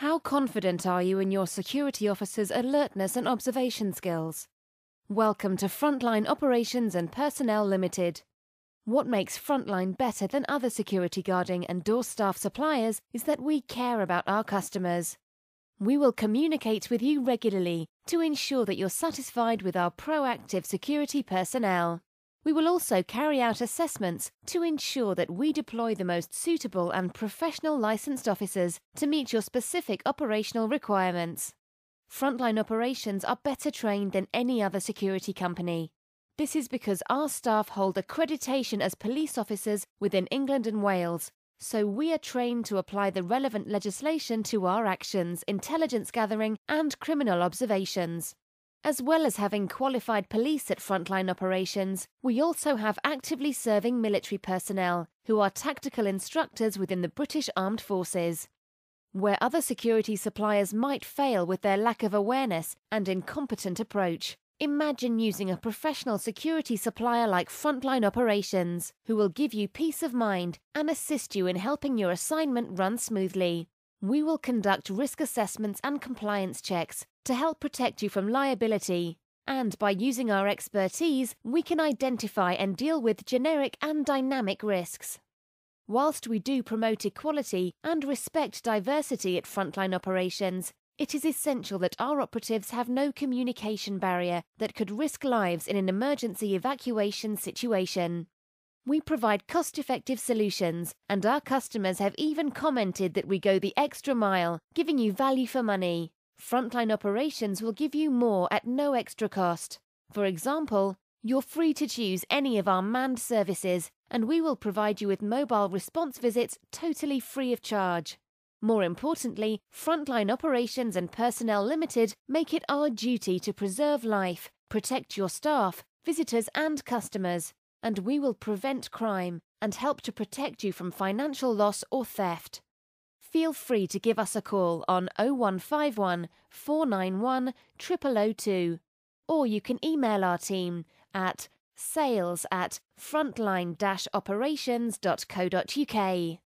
How confident are you in your security officer's alertness and observation skills? Welcome to Frontline Operations and Personnel Limited. What makes Frontline better than other security guarding and door staff suppliers is that we care about our customers. We will communicate with you regularly to ensure that you're satisfied with our proactive security personnel. We will also carry out assessments to ensure that we deploy the most suitable and professional licensed officers to meet your specific operational requirements. Frontline operations are better trained than any other security company. This is because our staff hold accreditation as police officers within England and Wales, so we are trained to apply the relevant legislation to our actions, intelligence gathering, and criminal observations. As well as having qualified police at frontline operations, we also have actively serving military personnel, who are tactical instructors within the British Armed Forces. Where other security suppliers might fail with their lack of awareness and incompetent approach, imagine using a professional security supplier like Frontline Operations, who will give you peace of mind and assist you in helping your assignment run smoothly. We will conduct risk assessments and compliance checks to help protect you from liability. And by using our expertise, we can identify and deal with generic and dynamic risks. Whilst we do promote equality and respect diversity at frontline operations, it is essential that our operatives have no communication barrier that could risk lives in an emergency evacuation situation. We provide cost effective solutions, and our customers have even commented that we go the extra mile, giving you value for money. Frontline operations will give you more at no extra cost. For example, you're free to choose any of our manned services, and we will provide you with mobile response visits totally free of charge. More importantly, Frontline Operations and Personnel Limited make it our duty to preserve life, protect your staff, visitors, and customers and we will prevent crime and help to protect you from financial loss or theft. Feel free to give us a call on 0151 491 0002 or you can email our team at sales at frontline-operations.co.uk.